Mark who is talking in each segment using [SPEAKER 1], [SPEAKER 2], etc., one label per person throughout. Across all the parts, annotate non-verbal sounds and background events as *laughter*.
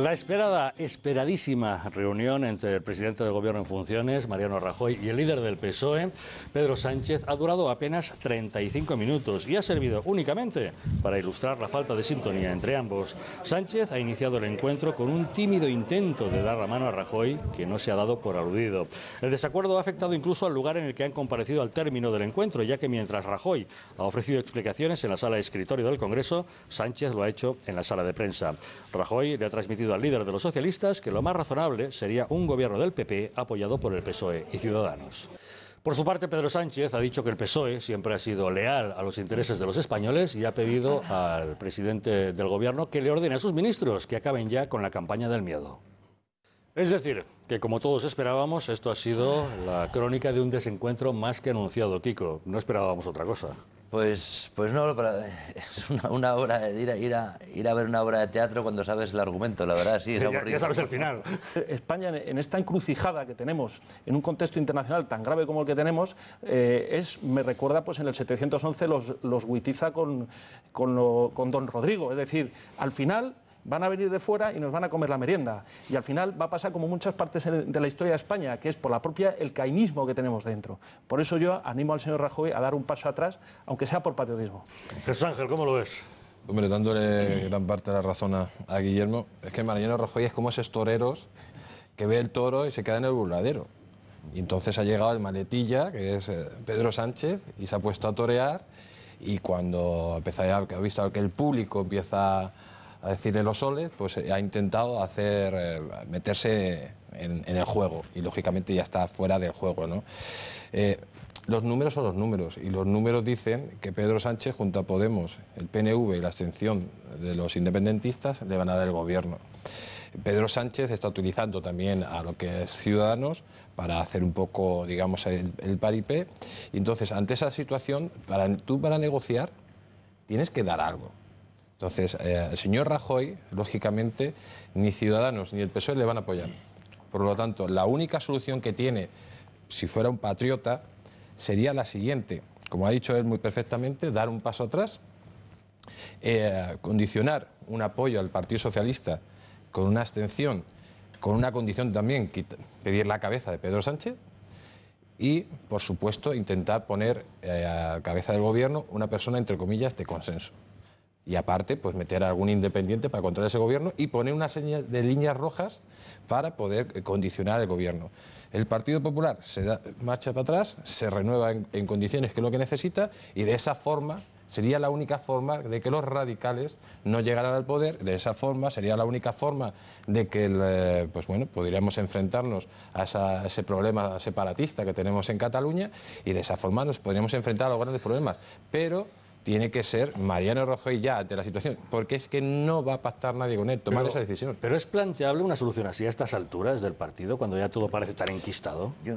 [SPEAKER 1] La esperada, esperadísima reunión entre el presidente del Gobierno en funciones, Mariano Rajoy, y el líder del PSOE, Pedro Sánchez, ha durado apenas 35 minutos y ha servido únicamente para ilustrar la falta de sintonía entre ambos. Sánchez ha iniciado el encuentro con un tímido intento de dar la mano a Rajoy, que no se ha dado por aludido. El desacuerdo ha afectado incluso al lugar en el que han comparecido al término del encuentro, ya que mientras Rajoy ha ofrecido explicaciones en la sala de escritorio del Congreso, Sánchez lo ha hecho en la sala de prensa. Rajoy le ha transmitido al líder de los socialistas que lo más razonable sería un gobierno del PP apoyado por el PSOE y Ciudadanos. Por su parte, Pedro Sánchez ha dicho que el PSOE siempre ha sido leal a los intereses de los españoles y ha pedido al presidente del gobierno que le ordene a sus ministros que acaben ya con la campaña del miedo. Es decir, que como todos esperábamos, esto ha sido la crónica de un desencuentro más que anunciado, Kiko. No esperábamos otra cosa. Pues, pues no, *laughs* es una, una obra, de ir, a, ir, a, ir a ver una obra
[SPEAKER 2] de teatro cuando sabes el argumento, la verdad, sí. *laughs* Es ya, ya, sabes el final.
[SPEAKER 1] España, en esta encrucijada que tenemos, en un contexto internacional tan grave como el que tenemos, eh, es, me recuerda pues en el 711 los, los Huitiza con, con, con Don Rodrigo. Es decir, al final van a venir de fuera y nos van a comer la merienda. Y al final va a pasar como muchas partes de la historia de España, que es por la propia el cainismo que tenemos dentro. Por eso yo animo al señor Rajoy a dar un paso atrás, aunque sea por patriotismo.
[SPEAKER 3] Jesús Ángel, ¿cómo lo ves? Hombre, dándole gran parte de la razón a, Guillermo, es que Mariano Rajoy es como esos toreros que ve el toro y se queda en el burladero. Y entonces ha llegado el maletilla, que es eh, Pedro Sánchez, y se ha puesto a torear. Y cuando ha visto que el público empieza a decirle los soles, pues eh, ha intentado hacer, eh, meterse en, el juego y lógicamente ya está fuera del juego. ¿no? Eh, los números son los números y los números dicen que Pedro Sánchez junto a Podemos, el PNV y la abstención de los independentistas le van a dar el gobierno. Pedro Sánchez está utilizando también a lo que es Ciudadanos para hacer un poco, digamos, el, paripé. Y entonces, ante esa situación, tú para negociar tienes que dar algo. Entonces, al eh, el señor Rajoy, lógicamente, ni Ciudadanos ni el PSOE le van a apoyar. Por lo tanto, la única solución que tiene, si fuera un patriota, sería la siguiente. Como ha dicho él muy perfectamente, dar un paso atrás, eh, condicionar un apoyo al Partido Socialista con una abstención, con una condición también, pedir la cabeza de Pedro Sánchez y, por supuesto, intentar poner eh, a cabeza del gobierno una persona, entre comillas, de consenso y aparte pues meter a algún independiente para controlar ese gobierno y poner una serie de líneas rojas para poder eh, condicionar el gobierno. El Partido Popular se da marcha para atrás, se renueva en, condiciones que es lo que necesita y de esa forma sería la única forma de que los radicales no llegaran al poder, de esa forma sería la única forma de que eh, pues bueno, podríamos enfrentarnos a, a, ese problema separatista que tenemos en Cataluña y de esa forma nos podríamos enfrentar a los grandes problemas. Pero tiene que ser Mariano y ya de la situación, porque es que no va a pactar nadie con él tomar esa decisión. Pero es planteable una solución así a estas alturas del partido, cuando ya todo parece
[SPEAKER 1] tan enquistado. Yo,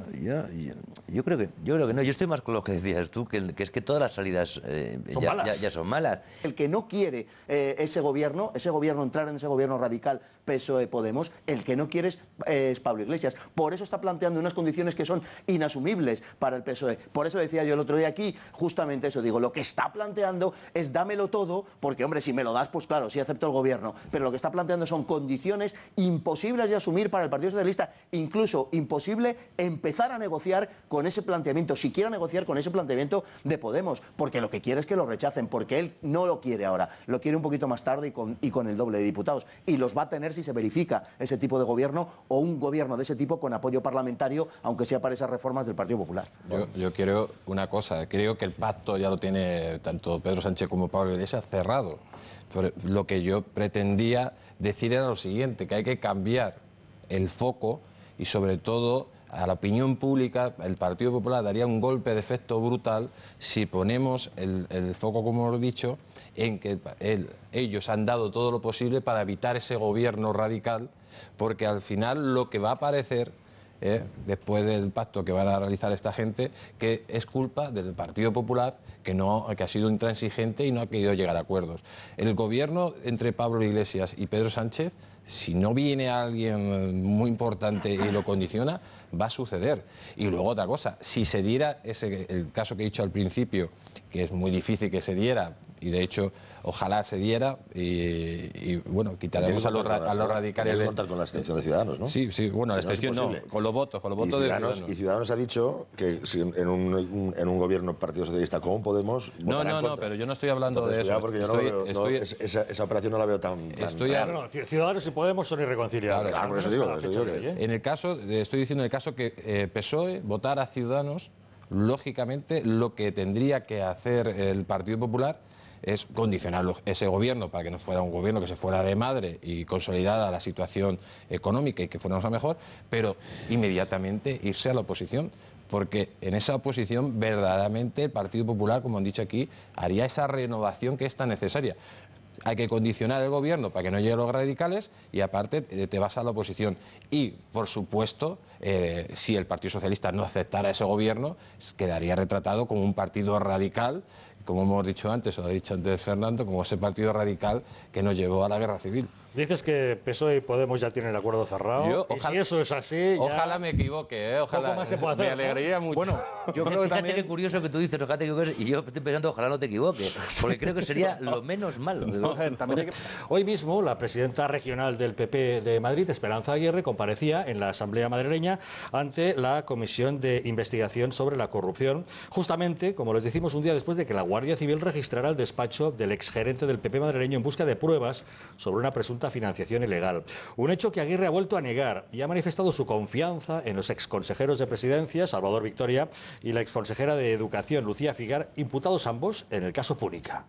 [SPEAKER 1] creo, que, yo creo que no, yo estoy más con lo que decías tú, que, es que todas
[SPEAKER 2] las salidas eh, ya, son malas.
[SPEAKER 4] El que no quiere eh, ese gobierno, ese gobierno entrar en ese gobierno radical PSOE-Podemos, el que no quiere es, eh, es Pablo Iglesias. Por eso está planteando unas condiciones que son inasumibles para el PSOE. Por eso decía yo el otro día aquí, justamente eso, digo, lo que está planteando es dámelo todo, porque hombre, si me lo das, pues claro, sí acepto el gobierno. Pero lo que está planteando son condiciones imposibles de asumir para el Partido Socialista, incluso imposible empezar a negociar con ese planteamiento, siquiera negociar con ese planteamiento de Podemos, porque lo que quiere es que lo rechacen, porque él no lo quiere ahora, lo quiere un poquito más tarde y con, y con el doble de diputados. Y los va a tener si se verifica ese tipo de gobierno o un gobierno de ese tipo con apoyo parlamentario, aunque sea para esas reformas del Partido Popular.
[SPEAKER 3] Yo, quiero una cosa, creo que el pacto ya lo tiene tanto ...todo Pedro Sánchez como Pablo Iglesias, cerrado. lo que yo pretendía decir era lo siguiente, que hay que cambiar el foco y sobre todo a la opinión pública, el Partido Popular daría un golpe de efecto brutal si ponemos el, foco, como hemos dicho, en que ellos han dado todo lo posible para evitar ese gobierno radical, porque al final lo que va a aparecer ¿eh? después del pacto que van a realizar esta gente, que es culpa del Partido Popular, que, no, que ha sido intransigente y no ha querido llegar a acuerdos. El gobierno entre Pablo Iglesias y Pedro Sánchez, si no viene alguien muy importante y lo condiciona, va a suceder. Y luego otra cosa, si se diera ese, el caso que he dicho al principio, que es muy difícil que se diera y de hecho ojalá se diera y, bueno, quitaremos a los, a los radicales... con la extensión de Ciudadanos, ¿no? Sí, sí, bueno, la extensión con los votos, con los votos y ciudadanos, de Ciudadanos. Y
[SPEAKER 2] Ciudadanos ha dicho que si en, un, en un gobierno Partido Socialista cómo Podemos...
[SPEAKER 1] No, no, no, pero yo no estoy hablando de eso. yo
[SPEAKER 3] esa, operación no la veo tan... Ciudadanos y Podemos son irreconciliables. Claro, eso digo, En el caso, eh, estoy diciendo en el caso que eh, PSOE votar a Ciudadanos lógicamente lo que tendría que hacer el Partido Popular es condicionar ese gobierno para que no fuera un gobierno que se fuera de madre y consolidada la situación económica y que fuéramos a mejor, pero inmediatamente irse a la oposición porque en esa oposición verdaderamente el Partido Popular, como han dicho aquí, haría esa renovación que es tan necesaria. Hay que condicionar el gobierno para que no lleguen los radicales y aparte eh, te vas a la oposición. Y, por supuesto, eh, si el Partido Socialista no aceptara ese gobierno, quedaría retratado como un partido radical como hemos dicho antes, o ha dicho antes Fernando, como ese partido radical que nos llevó a la guerra civil. Dices que PSOE y Podemos ya tienen el acuerdo cerrado. y si eso es así. Ojalá me equivoque, ¿eh? ojalá. se *laughs* hacer, me alegraría mucho. Bueno,
[SPEAKER 1] yo creo que también. qué curioso que tú dices, ojalá Y yo estoy pensando, ojalá no te equivoques. *laughs* Porque creo que sería lo menos malo. *laughs* Hoy mismo, la presidenta regional del PP de Madrid, Esperanza Aguirre, comparecía en la Asamblea Madrileña ante la Comisión de Investigación sobre la Corrupción, justamente, como les decimos, un día después de que la Guardia Civil registrara el despacho del exgerente del PP madrileño en busca de pruebas sobre una presunta financiación ilegal. Un hecho que Aguirre ha vuelto a negar y ha manifestado su confianza en los exconsejeros de presidencia, Salvador Victoria, y la exconsejera de Educación, Lucía Figar, imputados ambos en el caso Púnica.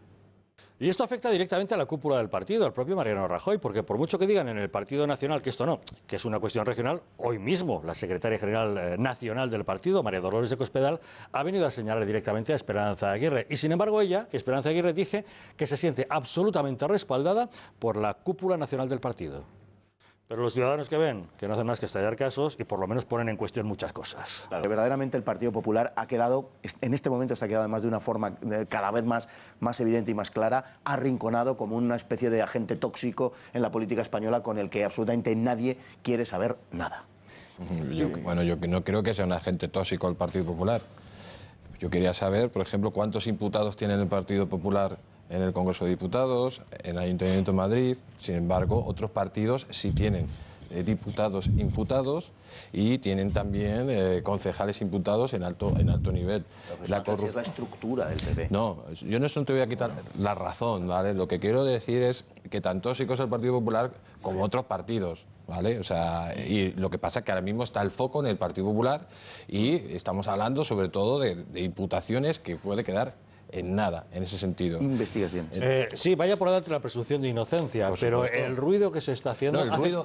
[SPEAKER 1] Y esto afecta directamente a la cúpula del partido, al propio Mariano Rajoy, porque por mucho que digan en el Partido Nacional que esto no, que es una cuestión regional, hoy mismo la secretaria general eh, nacional del partido, María Dolores de Cospedal, ha venido a señalar directamente a Esperanza Aguirre. Y sin embargo ella, Esperanza Aguirre, dice que se siente absolutamente respaldada por la cúpula nacional del partido. Pero los ciudadanos que ven, que no hacen más que estallar casos y por lo menos ponen en cuestión muchas cosas. Verdaderamente el Partido Popular ha quedado, en este momento está quedado además de una forma
[SPEAKER 4] cada vez más, más evidente y más clara, arrinconado como una especie de agente tóxico en la política española con el que absolutamente nadie quiere saber nada.
[SPEAKER 3] bueno, yo no creo que sea un agente tóxico el Partido Popular. Yo quería saber, por ejemplo, cuántos imputados tiene el Partido Popular en el Congreso de Diputados, en el Ayuntamiento de Madrid. Sin embargo, otros partidos sí tienen eh, diputados imputados y tienen también eh, concejales imputados en alto, en alto nivel. La es la estructura del PP. No, yo no te voy a quitar la razón, ¿vale? Lo que quiero decir es que tanto tóxico es el Partido Popular como otros partidos. ¿Vale? O sea, y lo que pasa es que ahora mismo está el foco en el Partido Popular y estamos hablando sobre todo de, de imputaciones que puede quedar en nada, en ese sentido. Investigación. Eh, eh,
[SPEAKER 1] sí, vaya por adelante la presunción de inocencia, pero el ruido que se está haciendo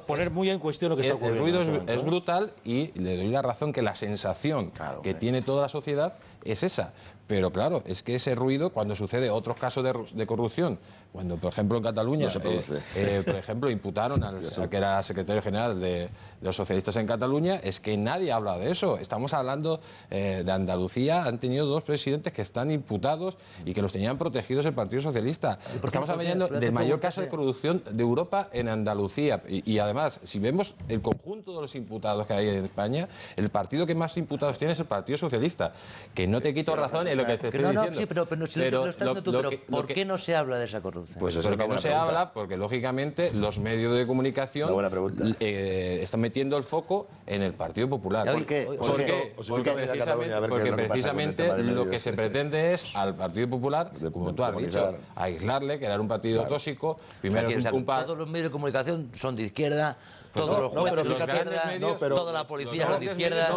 [SPEAKER 1] poner muy en cuestión lo que está ocurriendo. El ruido este es,
[SPEAKER 3] brutal y le doy la razón que la sensación que tiene toda la sociedad es esa. Pero claro, es que ese ruido, cuando sucede otros casos de corrupción cuando, por ejemplo, en Cataluña, eh, eh, por ejemplo, imputaron al, *laughs* que era secretario general de, los socialistas en Cataluña, es que nadie habla de eso. Estamos hablando eh, de Andalucía, han tenido dos presidentes que están imputados y que los tenían protegidos el Partido Socialista. Estamos hablando del mayor caso de corrupción de Europa en Andalucía. Y, además, si vemos el conjunto de los imputados que hay en España, el partido que más imputados tiene es el Partido Socialista. Que no te quito razón en lo que te estoy pero, ¿por qué no se habla de esa corrupción? Pues eso no se habla porque, lógicamente, los medios de comunicación eh, están metiendo el foco en el Partido Popular. ¿Por qué? Porque, precisamente, precisamente lo que se pretende es al Partido Popular, como tú has dicho, aislarle, crear un partido tóxico. Primero Todos los medios de comunicación son de izquierda pues todos los medios, pero, toda la policía, de izquierda.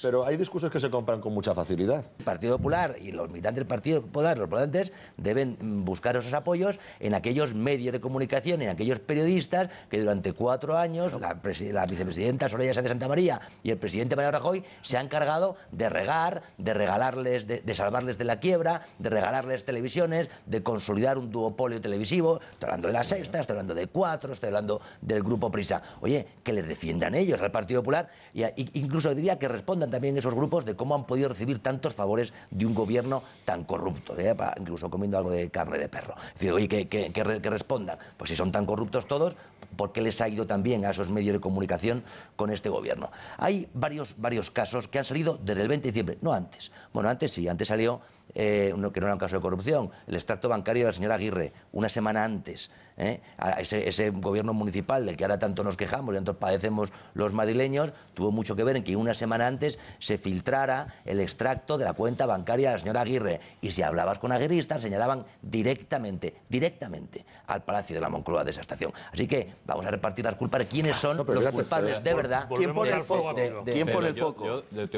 [SPEAKER 2] pero hay discursos que se compran con mucha facilidad. El Partido Popular y los militantes del Partido Popular, los votantes, deben buscar esos apoyos en aquellos medios de comunicación, en aquellos periodistas que durante cuatro años la, vicepresidenta Soraya Sánchez de Santa María y el presidente Mariano Rajoy se han encargado de regar, de regalarles, de, de salvarles de la quiebra, de regalarles televisiones, de consolidar un duopolio televisivo. Estoy hablando de la sexta, estoy hablando de cuatro, estoy hablando del grupo Prisa. Oye, que les defiendan ellos al Partido Popular, y, e incluso diría que respondan también esos grupos de cómo han podido recibir tantos favores de un gobierno tan corrupto, ¿eh? incluso comiendo algo de carne de perro. Es oye, que, respondan, pues si son tan corruptos todos, ¿por qué les ha ido también a esos medios de comunicación con este gobierno? Hay varios, varios casos que han salido desde el 20 de diciembre, no antes. Bueno, antes sí, antes salió eh, que no era un caso de corrupción, el extracto bancario de la señora Aguirre, una semana antes. ¿eh? ese, gobierno municipal del que ahora tanto nos quejamos y tanto padecemos los madrileños, tuvo mucho que ver en que una semana antes se filtrara el extracto de la cuenta bancaria de la señora Aguirre. Y si hablabas con aguirristas, señalaban directamente, directamente al Palacio de la Moncloa de esa estación. Así que vamos a repartir las culpas. ¿Quiénes son los culpables de verdad? ¿Quién pone el foco? ¿Quién pone el foco? es,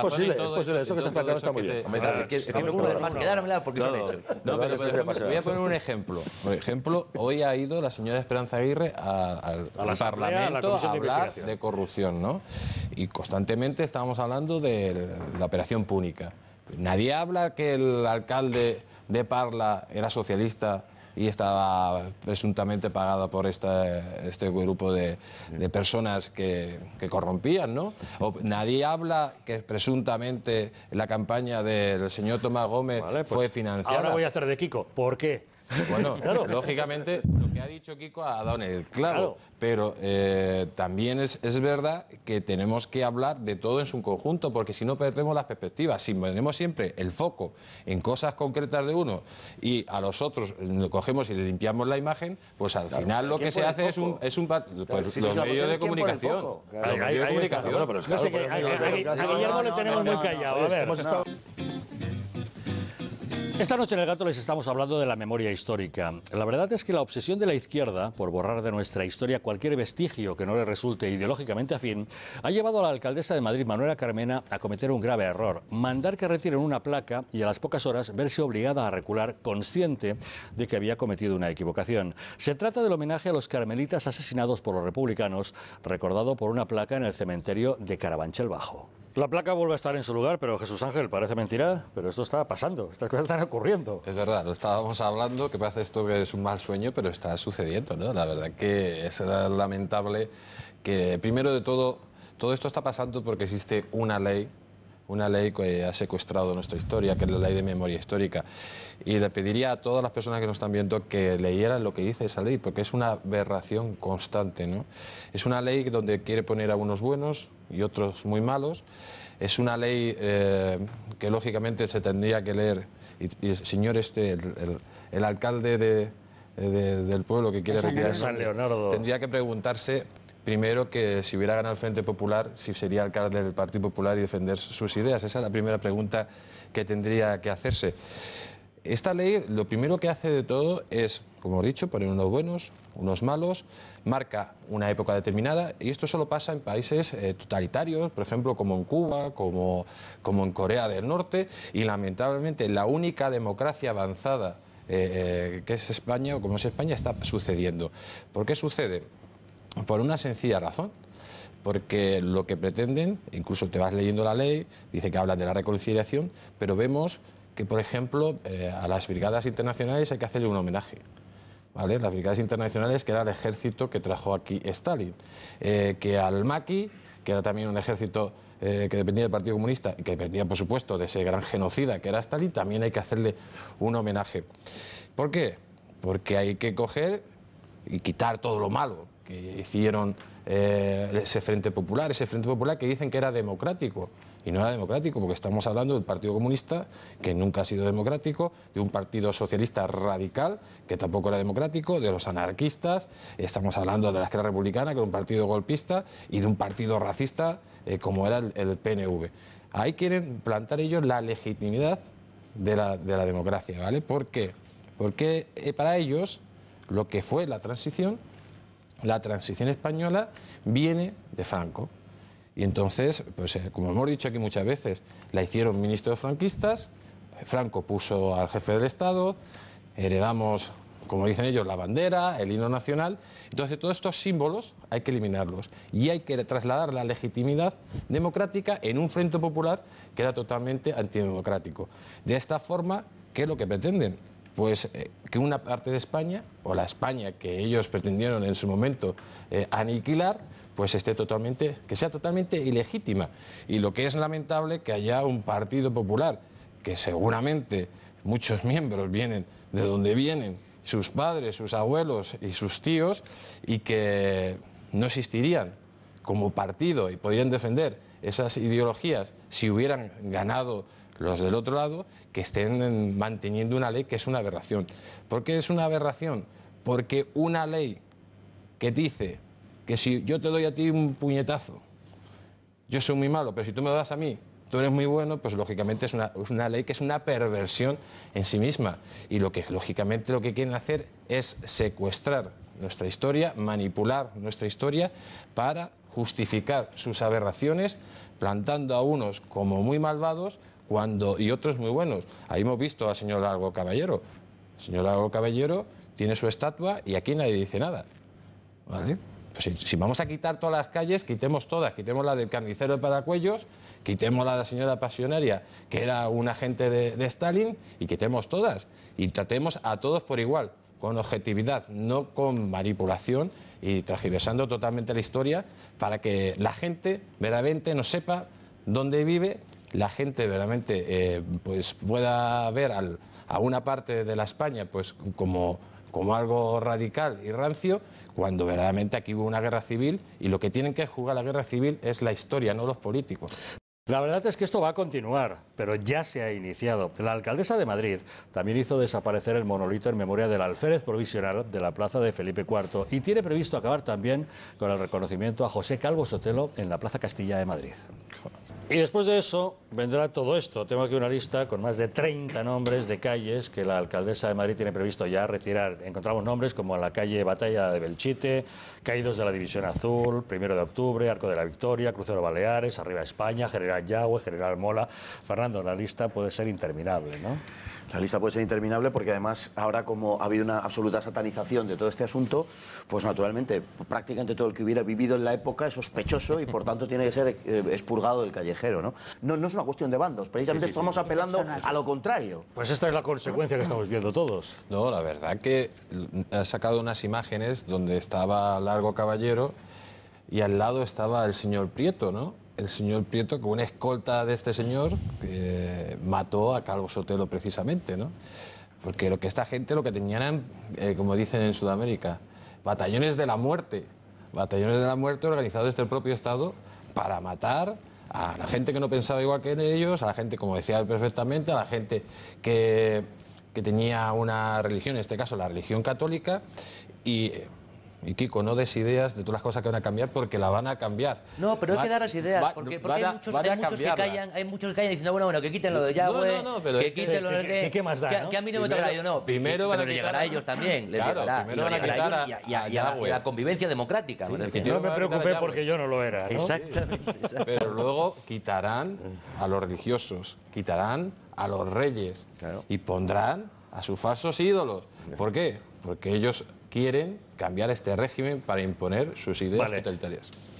[SPEAKER 2] posible, Esto que está muy bien. Pues, porque No, pero,
[SPEAKER 1] voy a poner un
[SPEAKER 3] ejemplo. Por ejemplo, hoy ha ido la señora Esperanza Aguirre al Parlamento a hablar de corrupción, ¿no? Y constantemente estábamos hablando de la operación púnica. Nadie habla que el alcalde de Parla era socialista y estaba presuntamente pagada por esta, este grupo de, personas que, corrompían, ¿no? nadie habla que presuntamente la campaña del señor Tomás Gómez pues fue financiada. Ahora voy a
[SPEAKER 1] hacer de Kiko. ¿Por qué?
[SPEAKER 3] Pues bueno, lógicamente lo que ha dicho Kiko ha dado en el claro, pero eh, también es, verdad que tenemos que hablar de todo en su conjunto, porque si no perdemos las perspectivas, si ponemos siempre el foco en cosas concretas de uno y a los otros cogemos y le limpiamos la imagen, pues al final lo que se hace es un, es un pues los medios de comunicación. de A Guillermo lo tenemos muy callado, a ver.
[SPEAKER 1] Esta noche en El Gato les estamos hablando de la memoria histórica. La verdad es que la obsesión de la izquierda por borrar de nuestra historia cualquier vestigio que no le resulte ideológicamente afín ha llevado a la alcaldesa de Madrid, Manuela Carmena, a cometer un grave error. Mandar que retiren una placa y a las pocas horas verse obligada a recular consciente de que había cometido una equivocación. Se trata del homenaje a los carmelitas asesinados por los republicanos, recordado por una placa en el cementerio de Carabanchel Bajo. La placa vuelve a estar en su lugar, pero Jesús Ángel, parece mentira, pero esto está pasando, estas cosas están ocurriendo.
[SPEAKER 3] Es verdad, lo estábamos hablando, que parece esto que es un mal sueño, pero está sucediendo, ¿no? La verdad que es lamentable que, primero de todo, todo esto está pasando porque existe una ley, una ley que ha secuestrado nuestra historia, que es la ley de memoria histórica y le pediría a todas las personas que nos están viendo que leyeran lo que dice esa ley, porque es una aberración constante. ¿no? Es una ley donde quiere poner a unos buenos y otros muy malos. Es una ley eh, que lógicamente se tendría que leer. Y, y señor este, el, alcalde del pueblo que quiere retirar San Leonardo. Tendría que preguntarse primero que si hubiera ganado el Frente Popular, si sería alcalde del Partido Popular y defender sus ideas. Esa es la primera pregunta que tendría que hacerse. Esta ley lo primero que hace de todo es, como he dicho, poner unos buenos, unos malos, marca una época determinada y esto solo pasa en países eh, totalitarios, por ejemplo como en Cuba, como, como en Corea del Norte y lamentablemente la única democracia avanzada eh, eh, que es España o como es España está sucediendo. ¿Por qué sucede? Por una sencilla razón, porque lo que pretenden, incluso te vas leyendo la ley, dice que hablan de la reconciliación, pero vemos que, por ejemplo, eh, a las brigadas internacionales hay que hacerle un homenaje. ¿Vale? Las brigadas internacionales, que era el ejército que trajo aquí Stalin, eh, que al Maki, que era también un ejército eh, que dependía del Partido Comunista, que dependía, por supuesto, de ese gran genocida que era Stalin, también hay que hacerle un homenaje. ¿Por qué? Porque hay que coger y quitar todo lo malo que hicieron ese Frente Popular, ese Frente Popular que dicen que era democrático y no era democrático, porque estamos hablando del Partido Comunista, que nunca ha sido democrático, de un partido socialista radical, que tampoco era democrático, de los anarquistas, estamos hablando de la esquerra republicana, que era un partido golpista, y de un partido racista, eh, como era el, PNV. Ahí quieren plantar ellos la legitimidad de la, democracia, ¿vale? ¿Por qué? Porque eh, para ellos lo que fue la transición, la transición española, viene de Franco. Y entonces, pues eh, como hemos dicho aquí muchas veces, la hicieron ministros franquistas, Franco puso al jefe del Estado, heredamos, como dicen ellos, la bandera, el himno nacional. Entonces, todos estos símbolos hay que eliminarlos y hay que trasladar la legitimidad democrática en un frente popular que era totalmente antidemocrático. De esta forma, ¿qué es lo que pretenden? pues eh, que una parte de España, o la España que ellos pretendieron en su momento eh, aniquilar, pues esté totalmente, que sea totalmente ilegítima. Y lo que es lamentable que haya un Partido Popular, que seguramente muchos miembros vienen de donde vienen, sus padres, sus abuelos y sus tíos, y que no existirían como partido y podrían defender esas ideologías si hubieran ganado los del otro lado que estén manteniendo una ley que es una aberración. ¿Por qué es una aberración? Porque una ley que dice que si yo te doy a ti un puñetazo, yo soy muy malo, pero si tú me lo das a mí, tú eres muy bueno, pues lógicamente es una, es una, ley que es una perversión en sí misma. Y lo que lógicamente lo que quieren hacer es secuestrar nuestra historia, manipular nuestra historia para justificar sus aberraciones, plantando a unos como muy malvados y otros muy buenos. Ahí hemos visto al señor Largo Caballero. El señor Largo Caballero tiene su estatua y aquí nadie dice nada. ¿Vale? Pues si, vamos a quitar todas las calles, quitemos todas, quitemos la del carnicero de Paracuellos, quitemos la de la señora pasionaria, que era un agente de, Stalin, y quitemos todas. Y tratemos a todos por igual, con objetividad, no con manipulación y transgiversando totalmente la historia para que la gente verdaderamente no sepa dónde vive la gente verdaderamente eh, pues pueda ver a una parte de la España pues como como algo radical y rancio, cuando verdaderamente aquí hubo una guerra civil y lo que tienen que jugar la guerra civil es la historia, no los políticos.
[SPEAKER 1] La verdad es que esto va a continuar, pero ya se ha iniciado. La alcaldesa de Madrid también hizo desaparecer el monolito en memoria del alférez provisional de la plaza de Felipe IV y tiene previsto acabar también con el reconocimiento a José Calvo Sotelo en la Plaza Castilla de Madrid. Y después de eso vendrá todo esto. Tengo aquí una lista con más de 30 nombres de calles que la alcaldesa de Madrid tiene previsto ya retirar. Encontramos nombres como la calle Batalla de Belchite, Caídos de la División Azul, Primero de Octubre, Arco de la Victoria, Crucero Baleares, Arriba España, General Yagüe, General Mola. Fernando, la lista puede ser interminable, ¿no? La lista puede ser
[SPEAKER 4] interminable porque además ahora como ha habido una absoluta satanización de todo este asunto, pues naturalmente prácticamente todo el que hubiera vivido en la época es sospechoso y por tanto tiene que ser eh, expurgado del callejero. ¿no? No, es una cuestión de bandos, precisamente estamos apelando a lo contrario.
[SPEAKER 3] Pues esta es la consecuencia que estamos viendo todos. No, la verdad que ha sacado unas imágenes donde estaba Largo Caballero y al lado estaba el señor Prieto, ¿no? El señor Prieto, con una escolta de este señor, mató a Carlos Sotelo precisamente, ¿no? Porque lo que esta gente, lo que tenían, eh, como dicen en Sudamérica, batallones de la muerte, batallones de la muerte organizados desde el propio Estado para matar a la gente que no pensaba igual que ellos, a la gente, como decía perfectamente, a la gente que, que tenía una religión, en este caso la religión católica, y y Kiko, no des ideas de todas las cosas que van a cambiar porque la van a cambiar. No, pero hay que dar las ideas, porque, hay, muchos, que callan, hay muchos que callan diciendo, bueno,
[SPEAKER 2] bueno, que quiten lo de Yahweh, no, no, no, que quiten de... Que, más da, que, a mí no me toca, yo no. Primero van a quitar... llegará a ellos también, les claro, Primero van a quitar a, y, la convivencia democrática. Yo no me preocupé porque
[SPEAKER 3] yo no lo era. *laughs* Exactamente. Pero luego quitarán a los religiosos, quitarán a los reyes y pondrán a sus falsos ídolos. ¿Por qué? Porque ellos quieren cambiar este régimen para imponer sus ideas totalitarias.